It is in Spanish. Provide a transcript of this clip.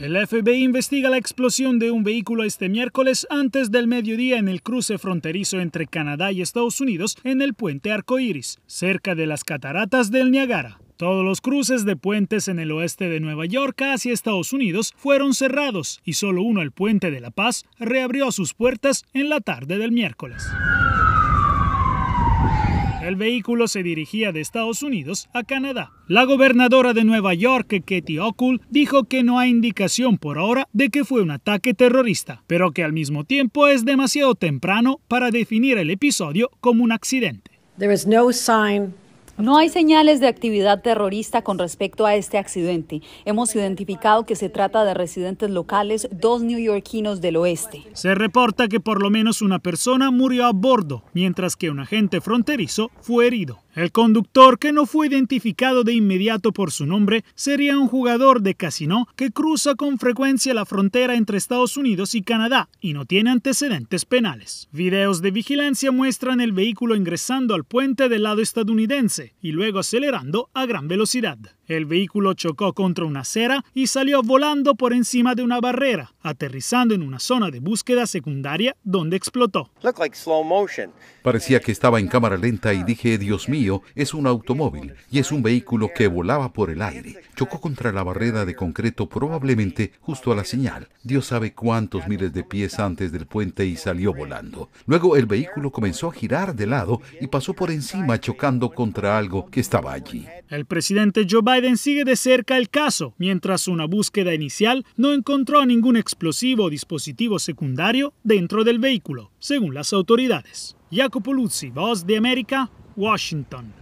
El FBI investiga la explosión de un vehículo este miércoles antes del mediodía en el cruce fronterizo entre Canadá y Estados Unidos en el puente Arcoíris, cerca de las cataratas del Niagara. Todos los cruces de puentes en el oeste de Nueva York hacia Estados Unidos fueron cerrados y solo uno, el puente de La Paz, reabrió sus puertas en la tarde del miércoles. El vehículo se dirigía de Estados Unidos a Canadá. La gobernadora de Nueva York, Katie Hochul, dijo que no hay indicación por ahora de que fue un ataque terrorista, pero que al mismo tiempo es demasiado temprano para definir el episodio como un accidente. No hay señales de actividad terrorista con respecto a este accidente. Hemos identificado que se trata de residentes locales, dos neoyorquinos del oeste. Se reporta que por lo menos una persona murió a bordo, mientras que un agente fronterizo fue herido. El conductor, que no fue identificado de inmediato por su nombre, sería un jugador de casino que cruza con frecuencia la frontera entre Estados Unidos y Canadá y no tiene antecedentes penales. Videos de vigilancia muestran el vehículo ingresando al puente del lado estadounidense y luego acelerando a gran velocidad. El vehículo chocó contra una acera y salió volando por encima de una barrera, aterrizando en una zona de búsqueda secundaria donde explotó. Parecía que estaba en cámara lenta y dije, Dios mío, es un automóvil y es un vehículo que volaba por el aire. Chocó contra la barrera de concreto probablemente justo a la señal. Dios sabe cuántos miles de pies antes del puente y salió volando. Luego el vehículo comenzó a girar de lado y pasó por encima chocando contra algo que estaba allí. El presidente Joe Biden sigue de cerca el caso, mientras una búsqueda inicial no encontró ningún explosivo o dispositivo secundario dentro del vehículo, según las autoridades. Jacopo Luzzi, Voz de América, Washington.